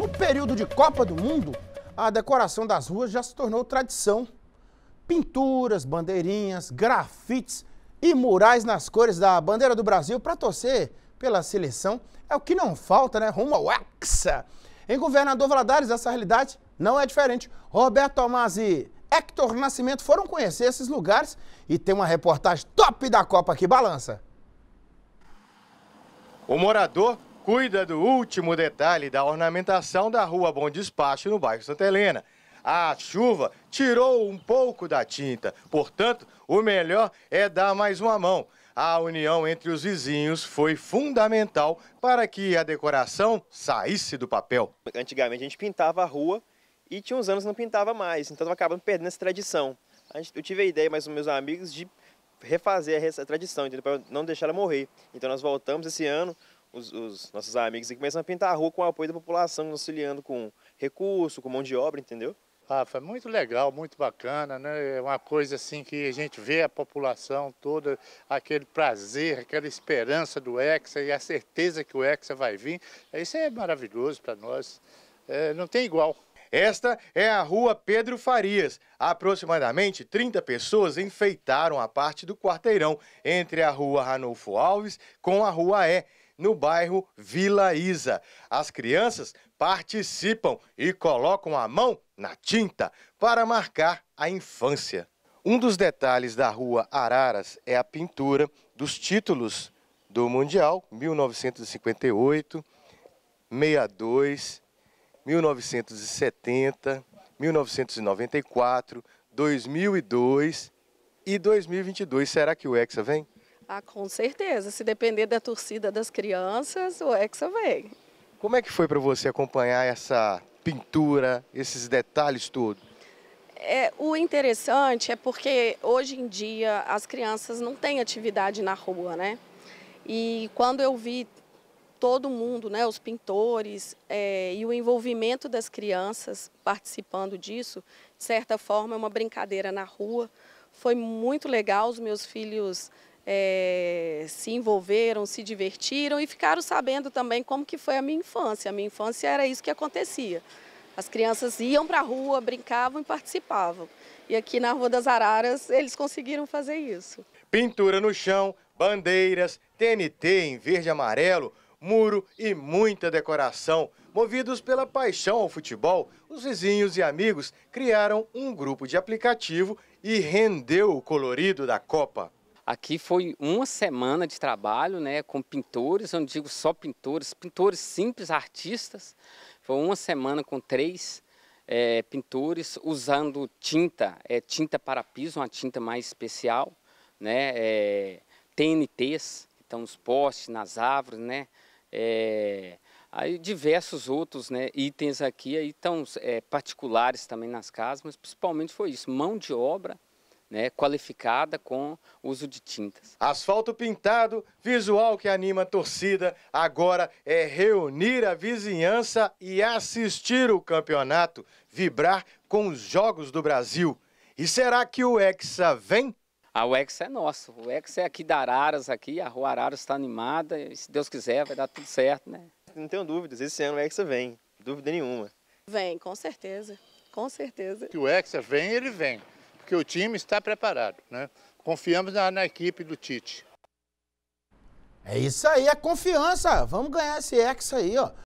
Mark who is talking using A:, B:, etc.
A: No período de Copa do Mundo, a decoração das ruas já se tornou tradição. Pinturas, bandeirinhas, grafites e murais nas cores da bandeira do Brasil para torcer pela seleção é o que não falta, né? Rumo ao Hexa. Em Governador Valadares, essa realidade não é diferente. Roberto Tomás e Hector Nascimento foram conhecer esses lugares e tem uma reportagem top da Copa que balança. O morador cuida do último detalhe da ornamentação da Rua Bom Despacho, no bairro Santa Helena. A chuva tirou um pouco da tinta, portanto, o melhor é dar mais uma mão. A união entre os vizinhos foi fundamental para que a decoração saísse do papel. Antigamente a gente pintava a rua e tinha uns anos não pintava mais, então acabando perdendo essa tradição. eu tive a ideia, mas os meus amigos, de refazer essa tradição, para não deixar ela morrer. Então nós voltamos esse ano os, os, nossos amigos e começam a pintar a rua com o apoio da população, auxiliando com recurso, com mão de obra, entendeu? Ah, foi é muito legal, muito bacana, né? É uma coisa assim que a gente vê a população toda, aquele prazer, aquela esperança do Hexa e a certeza que o Hexa vai vir. Isso é maravilhoso para nós. É, não tem igual. Esta é a rua Pedro Farias. Aproximadamente 30 pessoas enfeitaram a parte do quarteirão entre a rua Ranulfo Alves com a rua E no bairro Vila Isa. As crianças participam e colocam a mão na tinta para marcar a infância. Um dos detalhes da rua Araras é a pintura dos títulos do Mundial 1958, 62, 1970, 1994, 2002 e 2022. Será que o Hexa vem?
B: Ah, com certeza. Se depender da torcida das crianças, o Hexa vem.
A: Como é que foi para você acompanhar essa pintura, esses detalhes todos?
B: É, o interessante é porque hoje em dia as crianças não têm atividade na rua, né? E quando eu vi todo mundo, né, os pintores é, e o envolvimento das crianças participando disso, de certa forma é uma brincadeira na rua. Foi muito legal, os meus filhos é, se envolveram, se divertiram e ficaram sabendo também como que foi a minha infância. A minha infância era isso que acontecia. As crianças iam para a rua, brincavam e participavam. E aqui na Rua das Araras eles conseguiram fazer isso.
A: Pintura no chão, bandeiras, TNT em verde e amarelo, muro e muita decoração. Movidos pela paixão ao futebol, os vizinhos e amigos criaram um grupo de aplicativo
C: e rendeu o colorido da Copa. Aqui foi uma semana de trabalho né, com pintores, eu não digo só pintores, pintores simples, artistas. Foi uma semana com três é, pintores usando tinta, é, tinta para piso, uma tinta mais especial, né, é, eh, TNTs, então os postes, nas árvores, né, é, aí diversos outros né, itens aqui, aí tão, particulares também nas casas, mas principalmente foi isso, mão de obra né, qualificada com uso de tintas. Asfalto pintado,
A: visual que anima a torcida, agora é reunir a vizinhança e assistir o campeonato, vibrar com os Jogos do Brasil. E será
C: que o Hexa vem? A ah, Hexa é nosso, o Hexa é aqui da Araras, aqui, a Rua Araras está animada, e se Deus quiser vai dar tudo certo, né? Não tenho dúvidas, esse ano o Hexa vem, dúvida nenhuma.
B: Vem, com certeza, com certeza. Que
C: o Hexa vem, ele vem
A: porque o time está preparado. Né? Confiamos na, na equipe do Tite. É isso aí, a é confiança. Vamos ganhar esse Hexa aí, ó.